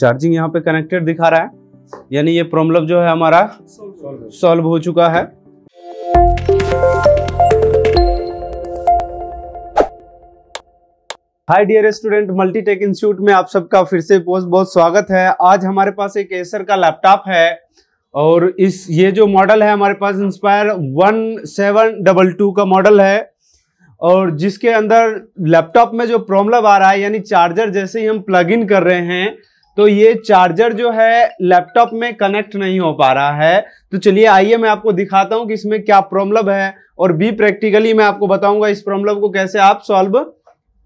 charging यहाँ पे connected दिखा रहा है यानी ये प्रॉब्लम जो है हमारा सॉल्व हो चुका है hi dear student Multitech Institute में आप सबका फिर से बहुत बहुत स्वागत है आज हमारे पास एक एसर का लैपटॉप है और इस ये जो मॉडल है हमारे पास Inspire one seven double two का मॉडल है और जिसके अंदर लैपटॉप में जो प्रॉब्लम आ रहा है यानी चार्जर जैसे ही हम प्लग इन कर रहे हैं तो ये चार्जर जो है लैपटॉप में कनेक्ट नहीं हो पा रहा है तो चलिए आइए मैं आपको दिखाता हूं कि इसमें क्या प्रॉब्लम है और बी प्रैक्टिकली मैं आपको बताऊंगा इस प्रॉब्लम को कैसे आप सॉल्व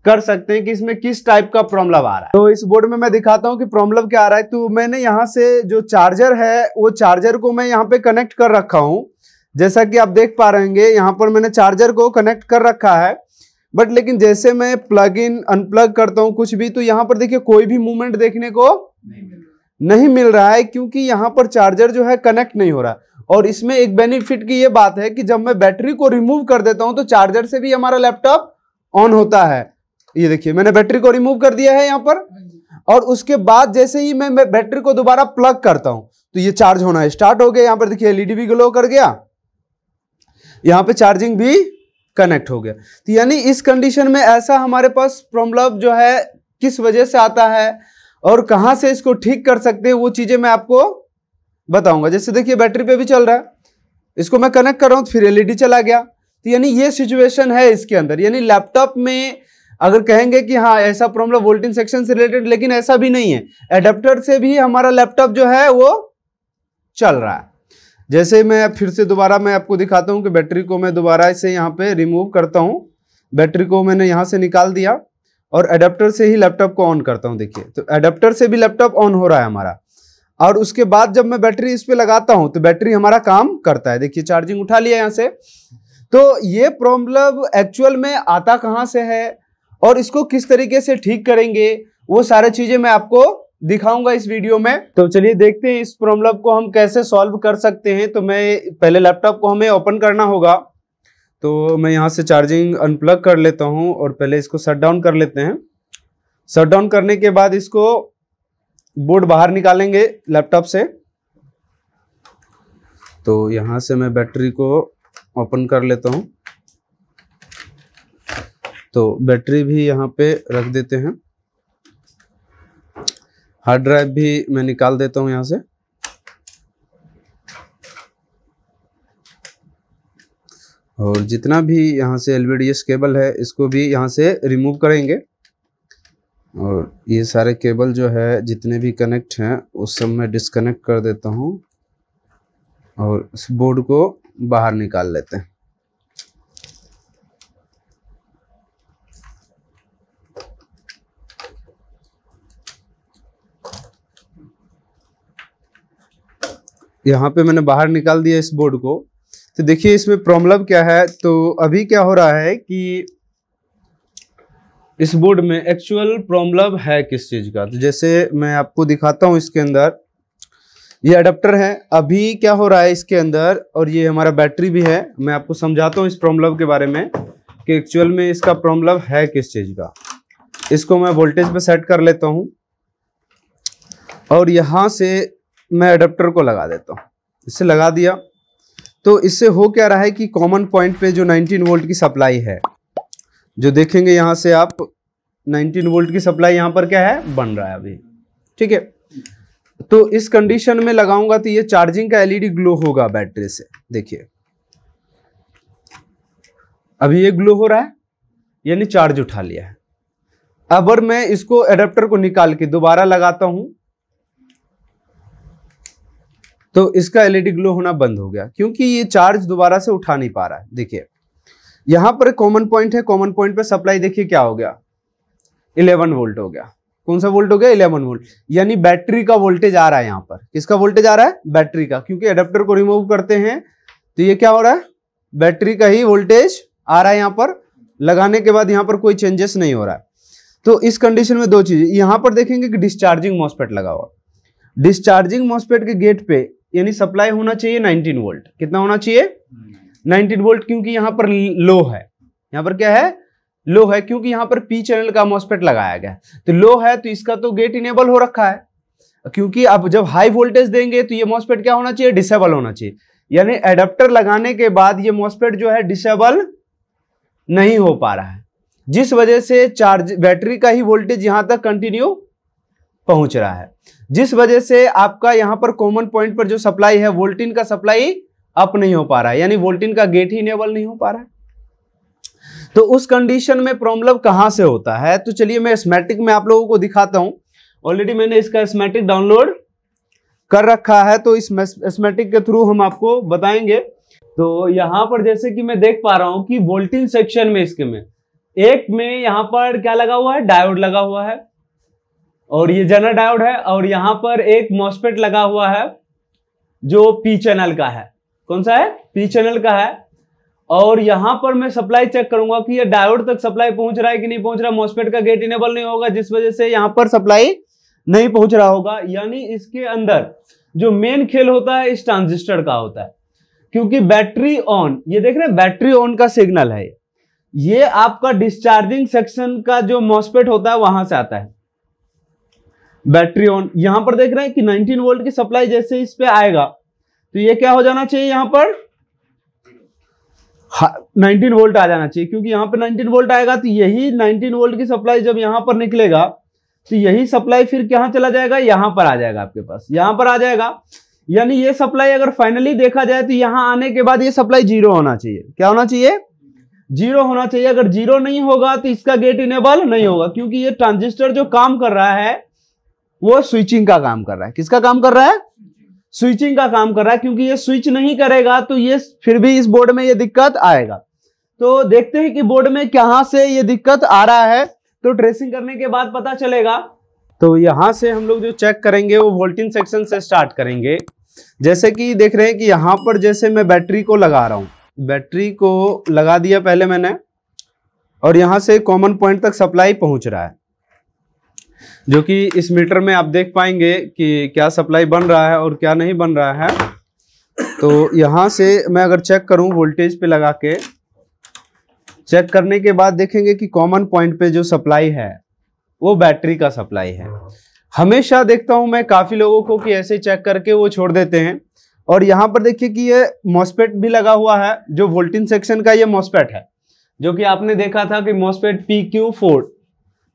कर सकते हैं कि इसमें किस टाइप का प्रॉब्लम आ रहा है तो इस बोर्ड में मैं दिखाता हूं कि प्रॉब्लम क्या आ रहा है तो मैंने यहाँ से जो चार्जर है वो चार्जर को मैं यहाँ पे कनेक्ट कर रखा हूँ जैसा कि आप देख पा रहे यहाँ पर मैंने चार्जर को कनेक्ट कर रखा है बट लेकिन जैसे मैं प्लग इन अनप्लग करता हूँ कुछ भी तो यहाँ पर देखिए कोई भी मूवमेंट देखने को नहीं मिल रहा है क्योंकि यहाँ पर चार्जर जो है कनेक्ट नहीं हो रहा और इसमें एक बेनिफिट की ये बात है कि जब मैं बैटरी को रिमूव कर देता हूँ तो चार्जर से भी हमारा लैपटॉप ऑन होता है ये देखिए मैंने बैटरी को रिमूव कर दिया है यहाँ पर हाँ और उसके बाद जैसे ही मैं, मैं बैटरी को दोबारा प्लग करता हूँ तो ये चार्ज होना स्टार्ट हो गया यहाँ पर देखिए एलईडी भी ग्लो कर गया यहाँ पे चार्जिंग भी कनेक्ट हो गया तो यानी इस कंडीशन में ऐसा हमारे पास प्रॉब्लम जो है किस वजह से आता है और कहां से इसको ठीक कर सकते हैं वो चीज़ें मैं आपको बताऊंगा जैसे देखिए बैटरी पे भी चल रहा है इसको मैं कनेक्ट कर रहा हूं तो फिर एलईडी e चला गया तो यानी ये सिचुएशन है इसके अंदर यानी लैपटॉप में अगर कहेंगे कि हाँ ऐसा प्रॉब्लम वोल्टेज सेक्शन से रिलेटेड लेकिन ऐसा भी नहीं है एडेप्टर से भी हमारा लैपटॉप जो है वो चल रहा है जैसे मैं फिर से दोबारा मैं आपको दिखाता हूँ कि बैटरी को मैं दोबारा इसे यहां पे रिमूव करता हूँ बैटरी को मैंने यहां से निकाल दिया और अडेप्टर से ही लैपटॉप को ऑन करता हूँ देखिए तो अडेप्टर से भी लैपटॉप ऑन हो रहा है हमारा और उसके बाद जब मैं बैटरी इस पर लगाता हूँ तो बैटरी हमारा काम करता है देखिए चार्जिंग उठा लिया यहाँ से तो ये प्रॉब्लम एक्चुअल में आता कहाँ से है और इसको किस तरीके से ठीक करेंगे वो सारे चीज़ें मैं आपको दिखाऊंगा इस वीडियो में तो चलिए देखते हैं इस प्रॉब्लम को हम कैसे सॉल्व कर सकते हैं तो मैं पहले लैपटॉप को हमें ओपन करना होगा तो मैं यहाँ से चार्जिंग अनप्लग कर लेता हूँ और पहले इसको शट डाउन कर लेते हैं शट डाउन करने के बाद इसको बोर्ड बाहर निकालेंगे लैपटॉप से तो यहाँ से मैं बैटरी को ओपन कर लेता हूँ तो बैटरी भी यहाँ पे रख देते हैं हार्ड ड्राइव भी मैं निकाल देता हूँ यहाँ से और जितना भी यहाँ से एल केबल है इसको भी यहाँ से रिमूव करेंगे और ये सारे केबल जो है जितने भी कनेक्ट हैं उस सब मैं डिसकनेक्ट कर देता हूँ और इस बोर्ड को बाहर निकाल लेते हैं यहाँ पे मैंने बाहर निकाल दिया इस बोर्ड को तो देखिए इसमें प्रॉब्लम क्या है तो अभी क्या हो रहा है कि इस बोर्ड में एक्चुअल प्रॉब्लम है किस चीज़ का तो जैसे मैं आपको दिखाता हूं इसके अंदर ये अडेप्टर है अभी क्या हो रहा है इसके अंदर और ये हमारा बैटरी भी है मैं आपको समझाता हूँ इस प्रॉब्लम के बारे में कि एक्चुअल में इसका प्रॉब्लम है किस चीज़ का इसको मैं वोल्टेज पे सेट कर लेता हूँ और यहाँ से मैं अडेप्टर को लगा देता हूँ इसे लगा दिया तो इससे हो क्या रहा है कि कॉमन पॉइंट पे जो 19 वोल्ट की सप्लाई है जो देखेंगे यहां से आप 19 वोल्ट की सप्लाई यहां पर क्या है बन रहा है अभी ठीक है तो इस कंडीशन में लगाऊंगा तो ये चार्जिंग का एलईडी ग्लो e होगा बैटरी से देखिए अभी ये ग्लो हो रहा है यानी चार्ज उठा लिया है अगर मैं इसको एडेप्टर को निकाल के दोबारा लगाता हूं तो इसका एलईडी ग्लो e होना बंद हो गया क्योंकि ये चार्ज दोबारा से उठा नहीं पा रहा है देखिए यहां पर कॉमन पॉइंट है कॉमन पॉइंट पर सप्लाई देखिए क्या हो गया इलेवन वोल्ट हो गया कौन सा वोल्ट हो गया इलेवन वोल्ट यानी बैटरी का वोल्टेज आ रहा है यहां पर किसका वोल्टेज आ रहा है बैटरी का क्योंकि एडेप्टर को रिमूव करते हैं तो ये क्या हो रहा है बैटरी का ही वोल्टेज आ रहा है यहां पर लगाने के बाद यहां पर कोई चेंजेस नहीं हो रहा है तो इस कंडीशन में दो चीजें यहां पर देखेंगे कि डिस्चार्जिंग मॉस्पेट लगा हुआ डिस्चार्जिंग मॉस्पेट के गेट पे यानी सप्लाई होना चाहिए 19 वोल्ट कितना होना चाहिए 19 वोल्ट क्योंकि यहां पर लो है यहां पर क्या है लो है क्योंकि यहां पर पी चैनल का मॉस्पेट लगाया गया तो लो है तो इसका तो गेट इनेबल हो रखा है क्योंकि आप जब हाई वोल्टेज देंगे तो ये मॉस्पेट क्या होना चाहिए डिसेबल होना चाहिए यानी एडेप्टर लगाने के बाद ये मॉस्पेट जो है डिसेबल नहीं हो पा रहा है जिस वजह से चार्ज बैटरी का ही वोल्टेज यहां तक कंटिन्यू पहुंच रहा है जिस वजह से आपका यहाँ पर कॉमन पॉइंट पर जो सप्लाई है वोल्टिन का सप्लाई अप नहीं हो पा रहा है यानी वोल्टिन का गेट ही इनेबल नहीं हो पा रहा है तो उस कंडीशन में प्रॉब्लम कहां से होता है तो चलिए मैं स्मेटिक में आप लोगों को दिखाता हूं ऑलरेडी मैंने इसका स्मेटिक डाउनलोड कर रखा है तो इस स्मेटिक के थ्रू हम आपको बताएंगे तो यहां पर जैसे कि मैं देख पा रहा हूं कि वोल्टिन सेक्शन में इसके में एक में यहाँ पर क्या लगा हुआ है डायोड लगा हुआ है और ये जनर डायोड है और यहां पर एक मॉस्पेट लगा हुआ है जो पी चैनल का है कौन सा है पी चैनल का है और यहां पर मैं सप्लाई चेक करूंगा कि ये डायोड तक सप्लाई पहुंच रहा है कि नहीं पहुंच रहा मॉस्पेट का गेट इनेबल नहीं होगा जिस वजह से यहां पर सप्लाई नहीं पहुंच रहा होगा यानी इसके अंदर जो मेन खेल होता है इस ट्रांजिस्टर का होता है क्योंकि बैटरी ऑन ये देख रहे हैं बैटरी ऑन का सिग्नल है ये आपका डिस्चार्जिंग सेक्शन का जो मॉस्पेट होता है वहां से आता है बैटरी ऑन यहां पर देख रहे हैं कि 19 वोल्ट की सप्लाई जैसे इस पे आएगा तो ये क्या हो जाना चाहिए यहां पर 19 हाँ, वोल्ट आ जाना चाहिए क्योंकि यहां पर 19 वोल्ट आएगा तो यही 19 वोल्ट की सप्लाई जब यहां पर निकलेगा तो यही सप्लाई फिर कहां चला जाएगा यहां पर आ जाएगा आपके पास यहां पर आ जाएगा यानी ये सप्लाई अगर फाइनली देखा जाए तो यहां आने के बाद ये सप्लाई जीरो होना चाहिए क्या होना चाहिए जीरो होना चाहिए अगर जीरो नहीं होगा तो इसका गेट इनेबल नहीं होगा क्योंकि ये ट्रांजिस्टर जो काम कर रहा है वो स्विचिंग का काम कर रहा है किसका काम कर रहा है स्विचिंग का काम कर रहा है क्योंकि ये स्विच नहीं करेगा तो ये फिर भी इस बोर्ड में ये दिक्कत आएगा तो देखते हैं कि बोर्ड में कहां से ये दिक्कत आ रहा है तो ट्रेसिंग करने के बाद पता चलेगा तो यहां से हम लोग जो चेक करेंगे वो वोल्टिन सेक्शन से स्टार्ट करेंगे जैसे कि देख रहे हैं कि यहां पर जैसे मैं बैटरी को लगा रहा हूँ बैटरी को लगा दिया पहले मैंने और यहां से कॉमन पॉइंट तक सप्लाई पहुंच रहा है जो कि इस मीटर में आप देख पाएंगे कि क्या सप्लाई बन रहा है और क्या नहीं बन रहा है तो यहाँ से मैं अगर चेक करूँ वोल्टेज पे लगा के चेक करने के बाद देखेंगे कि कॉमन पॉइंट पे जो सप्लाई है वो बैटरी का सप्लाई है हमेशा देखता हूँ मैं काफ़ी लोगों को कि ऐसे चेक करके वो छोड़ देते हैं और यहाँ पर देखिए कि ये मॉस्पेट भी लगा हुआ है जो वोल्टिन सेक्शन का ये मॉस्पेट है जो कि आपने देखा था कि मॉस्पेट पी क्यू फोर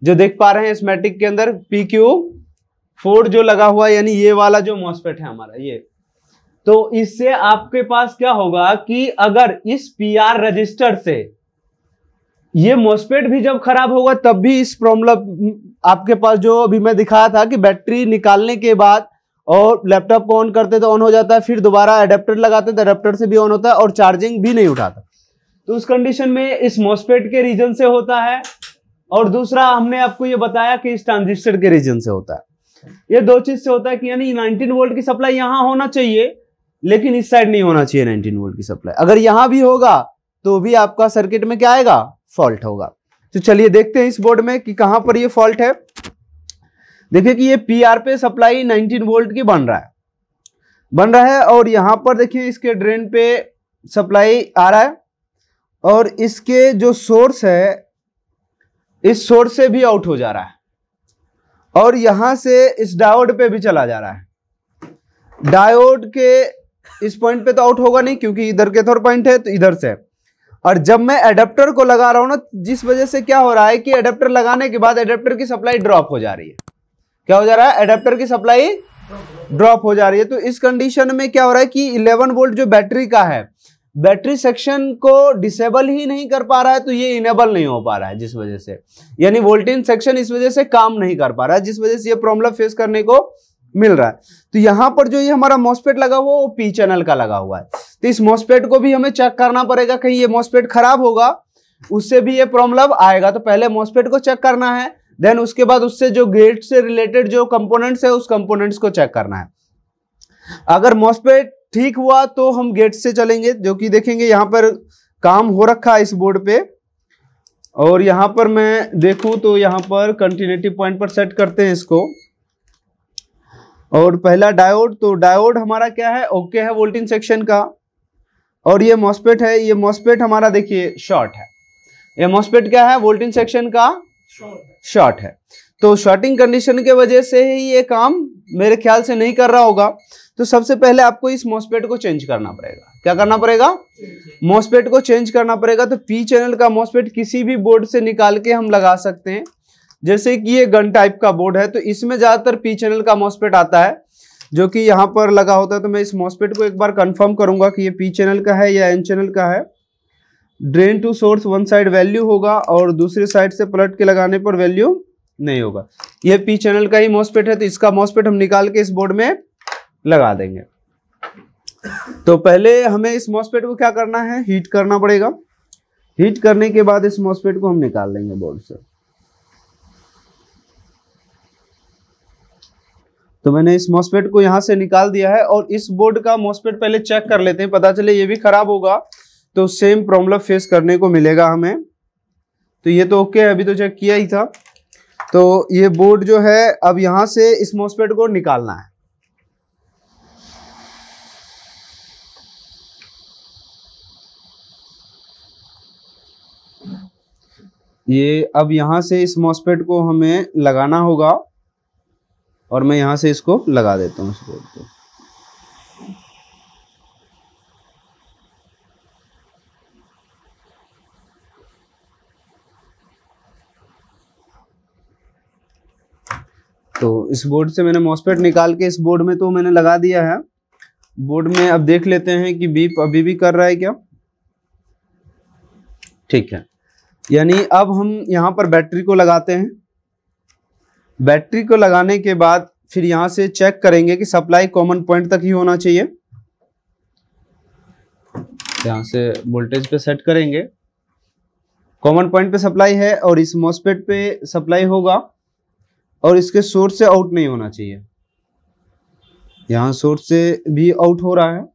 जो देख पा रहे हैं इस मैट्रिक के अंदर पी क्यू फोर जो लगा हुआ यानी ये वाला जो मॉसपेट है हमारा ये तो इससे आपके पास क्या होगा कि अगर इस पी आर रजिस्टर से ये मोस्पेट भी जब खराब होगा तब भी इस प्रॉब्लम आपके पास जो अभी मैं दिखाया था कि बैटरी निकालने के बाद और लैपटॉप को ऑन करते तो ऑन हो जाता है फिर दोबारा अडेप्टर लगाते तो अडेप्टर से भी ऑन होता है और चार्जिंग भी नहीं उठाता तो उस कंडीशन में इस मोस्पेट के रीजन से होता है और दूसरा हमने आपको ये बताया कि इस ट्रांजिस्टर के रीजन से होता है ये दो चीज से होता है कि यानी 19 वोल्ट की सप्लाई यहां होना चाहिए लेकिन इस साइड नहीं होना चाहिए 19 वोल्ट की सप्लाई अगर यहां भी होगा तो भी आपका सर्किट में क्या आएगा फॉल्ट होगा तो चलिए देखते हैं इस बोर्ड में कि कहां पर ये फॉल्ट है देखिए कि ये आर पे सप्लाई 19 वोल्ट की बन रहा है बन रहा है और यहां पर देखिए इसके ड्रेन पे सप्लाई आ रहा है और इसके जो सोर्स है इस शोर से भी आउट हो जा रहा है और यहां से इस डायोड पे भी चला जा रहा है डायोड के इस पॉइंट पे तो आउट होगा नहीं क्योंकि इधर के थोड़ा पॉइंट है तो इधर से और जब मैं एडेप्टर को लगा रहा हूं ना जिस वजह से क्या हो रहा है कि एडेप्टर लगाने के बाद एडेप्टर की सप्लाई ड्रॉप हो जा रही है क्या हो जा रहा है एडेप्टर की सप्लाई ड्रॉप हो जा रही है तो इस कंडीशन में क्या हो रहा है कि 11 वोल्ट जो बैटरी का है बैटरी सेक्शन को डिसेबल ही नहीं कर पा रहा है तो ये इनेबल नहीं हो पा रहा है जिस वजह से यानी वोल्टेज सेक्शन इस वजह से काम नहीं कर पा रहा है जिस वजह से ये प्रॉब्लम फेस करने को मिल रहा है तो यहाँ पर जो ये हमारा मॉस्पेट लगा हुआ वो पी चैनल का लगा हुआ है तो इस मॉस्पेट को भी हमें चेक करना पड़ेगा कहीं ये मॉस्पेट खराब होगा उससे भी ये प्रॉब्लम आएगा तो पहले मॉस्पेट को चेक करना है देन उसके बाद उससे जो गेट से रिलेटेड जो कंपोनेंट्स है उस कंपोनेंट्स को चेक करना है अगर मॉस्पेट ठीक हुआ तो हम गेट से चलेंगे जो कि देखेंगे यहाँ पर काम हो रखा है इस बोर्ड पे और यहाँ पर मैं देखूँ तो यहाँ पर कंटिन्यूटी पॉइंट पर सेट करते हैं इसको और पहला डायोड तो डायोड हमारा क्या है ओके है वोल्टिंग सेक्शन का और ये मॉस्पेट है ये मॉस्पेट हमारा देखिए शॉर्ट है ये मॉस्पेट क्या है वोल्टिंग सेक्शन का शॉर्ट है तो शॉर्टिंग कंडीशन के वजह से ही ये काम मेरे ख्याल से नहीं कर रहा होगा तो सबसे पहले आपको इस मोसपेट को चेंज करना पड़ेगा क्या करना पड़ेगा मोसपेट को चेंज करना पड़ेगा तो पी चैनल का मोसपेट किसी भी बोर्ड से निकाल के हम लगा सकते हैं जैसे कि ये गन टाइप का बोर्ड है तो इसमें ज़्यादातर पी चैनल का मोसपेट आता है जो कि यहाँ पर लगा होता है तो मैं इस मोसपेट को एक बार कंफर्म करूंगा कि ये पी चैनल का है या एन चैनल का है drain to source one side value होगा और दूसरी साइड से पलट के लगाने पर वैल्यू नहीं होगा यह पी चैनल का ही मॉसपेट है तो इसका मॉसपेट हम निकाल के इस बोर्ड में लगा देंगे तो पहले हमें इस मॉसपेट को क्या करना है हीट करना पड़ेगा हीट करने के बाद इस मॉसपेट को हम निकाल देंगे बोर्ड से तो मैंने इस मॉसपेट को यहां से निकाल दिया है और इस बोर्ड का मॉसपेट पहले चेक कर लेते हैं पता चले ये भी खराब होगा तो सेम प्रॉब्लम फेस करने को मिलेगा हमें तो ये तो ओके है अभी तो चेक किया ही था तो ये बोर्ड जो है अब यहां से इस मॉसपेट को निकालना है ये अब यहां से इस मॉसपेट को हमें लगाना होगा और मैं यहां से इसको लगा देता हूं इस बोर्ड को तो इस बोर्ड से मैंने मॉसपेट निकाल के इस बोर्ड में तो मैंने लगा दिया है बोर्ड में अब देख लेते हैं कि बीप अभी भी कर रहा है क्या ठीक है यानी अब हम यहाँ पर बैटरी को लगाते हैं बैटरी को लगाने के बाद फिर यहां से चेक करेंगे कि सप्लाई कॉमन पॉइंट तक ही होना चाहिए यहां से वोल्टेज पे सेट करेंगे कॉमन पॉइंट पे सप्लाई है और इस मोसपेट पे सप्लाई होगा और इसके सोर्स से आउट नहीं होना चाहिए यहां सोर्स से भी आउट हो रहा है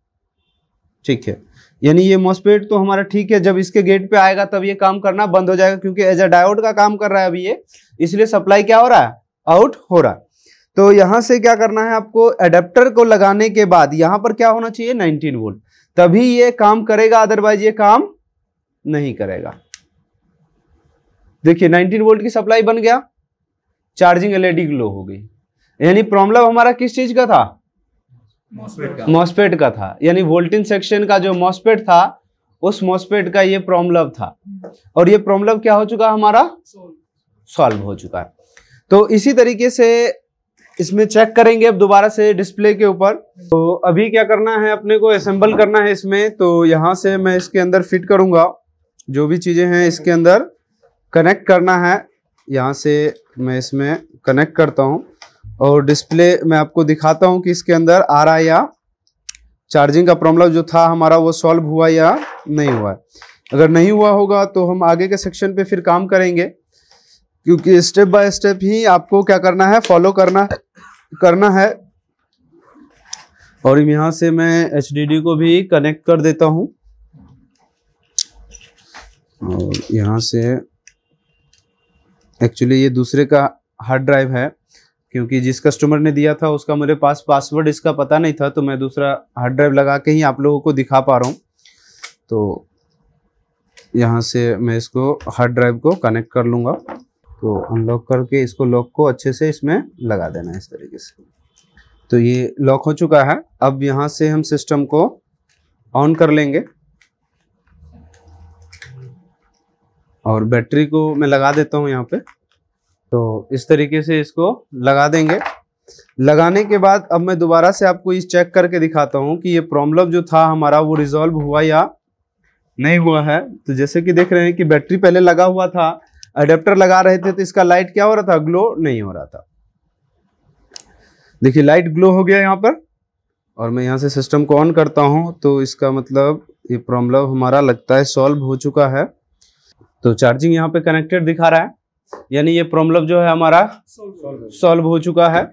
ठीक है यानी ये मॉस्पेट तो हमारा ठीक है जब इसके गेट पे आएगा तब ये काम करना बंद हो जाएगा क्योंकि एज अ डायोड का काम कर रहा है अभी ये इसलिए सप्लाई क्या हो रहा है आउट हो रहा है तो यहां से क्या करना है आपको एडेप्टर को लगाने के बाद यहां पर क्या होना चाहिए नाइनटीन वोल्ट तभी ये काम करेगा अदरवाइज ये काम नहीं करेगा देखिए 19 वोल्ट की सप्लाई बन गया चार्जिंग एलईडी ग्लो हो गई यानी प्रॉब्लम हमारा किस चीज का था मॉस्पेट का था यानी वोल्टिन सेक्शन का जो मॉस्पेट था उस मॉस्पेट का ये प्रॉब्लम था और ये प्रॉब्लम क्या हो चुका हमारा सॉल्व हो चुका है तो इसी तरीके से इसमें चेक करेंगे अब दोबारा से डिस्प्ले के ऊपर तो अभी क्या करना है अपने को असेंबल करना है इसमें तो यहाँ से मैं इसके अंदर फिट करूंगा जो भी चीज़ें हैं इसके अंदर कनेक्ट करना है यहाँ से मैं इसमें कनेक्ट करता हूँ और डिस्प्ले मैं आपको दिखाता हूँ कि इसके अंदर आ रहा या चार्जिंग का प्रॉब्लम जो था हमारा वो सॉल्व हुआ या नहीं हुआ है अगर नहीं हुआ होगा तो हम आगे के सेक्शन पे फिर काम करेंगे क्योंकि स्टेप बाय स्टेप ही आपको क्या करना है फॉलो करना करना है और यहां से मैं एच को भी कनेक्ट कर देता हूं और यहाँ से एक्चुअली ये दूसरे का हार्ड ड्राइव है क्योंकि जिस कस्टमर ने दिया था उसका मेरे पास पासवर्ड इसका पता नहीं था तो मैं दूसरा हार्ड ड्राइव लगा के ही आप लोगों को दिखा पा रहा हूँ तो यहाँ से मैं इसको हार्ड ड्राइव को कनेक्ट कर लूँगा तो अनलॉक करके इसको लॉक को अच्छे से इसमें लगा देना है इस तरीके से तो ये लॉक हो चुका है अब यहाँ से हम सिस्टम को ऑन कर लेंगे और बैटरी को मैं लगा देता हूँ यहाँ पे तो इस तरीके से इसको लगा देंगे लगाने के बाद अब मैं दोबारा से आपको इस चेक करके दिखाता हूँ कि ये प्रॉब्लम जो था हमारा वो रिजॉल्व हुआ या नहीं हुआ है तो जैसे कि देख रहे हैं कि बैटरी पहले लगा हुआ था अडेप्टर लगा रहे थे तो इसका लाइट क्या हो रहा था ग्लो नहीं हो रहा था देखिए लाइट ग्लो हो गया यहाँ पर और मैं यहाँ से सिस्टम को ऑन करता हूँ तो इसका मतलब ये प्रॉब्लम हमारा लगता है सॉल्व हो चुका है तो चार्जिंग यहाँ पे कनेक्टेड दिखा रहा है यानी ये प्रॉब्लम जो है हमारा सॉल्व हो चुका है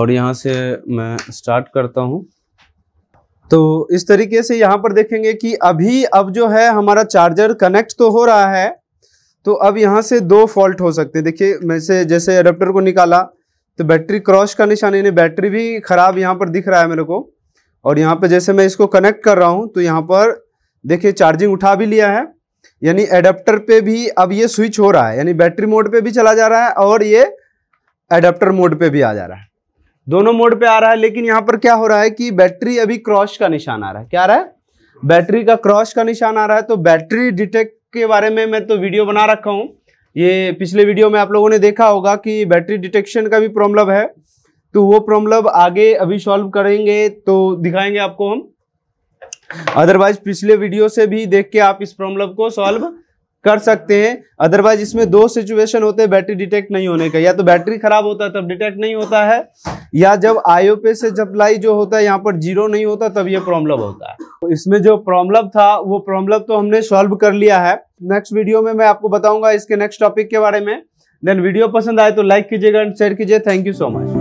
और यहाँ से मैं स्टार्ट करता हूँ तो इस तरीके से यहाँ पर देखेंगे कि अभी अब जो है हमारा चार्जर कनेक्ट तो हो रहा है तो अब यहाँ से दो फॉल्ट हो सकते हैं देखिए मैं से जैसे अडेप्टर को निकाला तो बैटरी क्रॉस का निशान यानी बैटरी भी ख़राब यहाँ पर दिख रहा है मेरे को और यहाँ पर जैसे मैं इसको कनेक्ट कर रहा हूँ तो यहाँ पर देखिए चार्जिंग उठा भी लिया है यानी एडेप्टर पे भी अब ये स्विच हो रहा है यानी बैटरी मोड पे भी चला जा रहा है और ये एडेप्टर मोड पे भी आ जा रहा है दोनों मोड पे आ रहा है लेकिन यहाँ पर क्या हो रहा है कि बैटरी अभी क्रॉस का निशान आ रहा है क्या आ रहा है बैटरी का क्रॉस का निशान आ रहा है तो बैटरी डिटेक्ट के बारे में मैं तो वीडियो बना रखा हूँ ये पिछले वीडियो में आप लोगों ने देखा होगा कि बैटरी डिटेक्शन का भी प्रॉब्लम है तो वो प्रॉब्लम आगे अभी सॉल्व करेंगे तो दिखाएंगे आपको हम अदरवाइज पिछले वीडियो से भी देख के आप इस प्रॉब्लम को सॉल्व कर सकते हैं अदरवाइज इसमें दो सिचुएशन होते हैं बैटरी डिटेक्ट नहीं होने का या तो बैटरी खराब होता है तब डिटेक्ट नहीं होता है या जब आईओ पे से सप्लाई जो होता है यहाँ पर जीरो नहीं होता तब ये प्रॉब्लम होता है तो इसमें जो प्रॉब्लम था वो प्रॉब्लम तो हमने सॉल्व कर लिया है नेक्स्ट वीडियो में मैं आपको बताऊंगा इसके नेक्स्ट टॉपिक के बारे में देन वीडियो पसंद आए तो लाइक कीजिएगा एंड शेयर कीजिए थैंक यू सो मच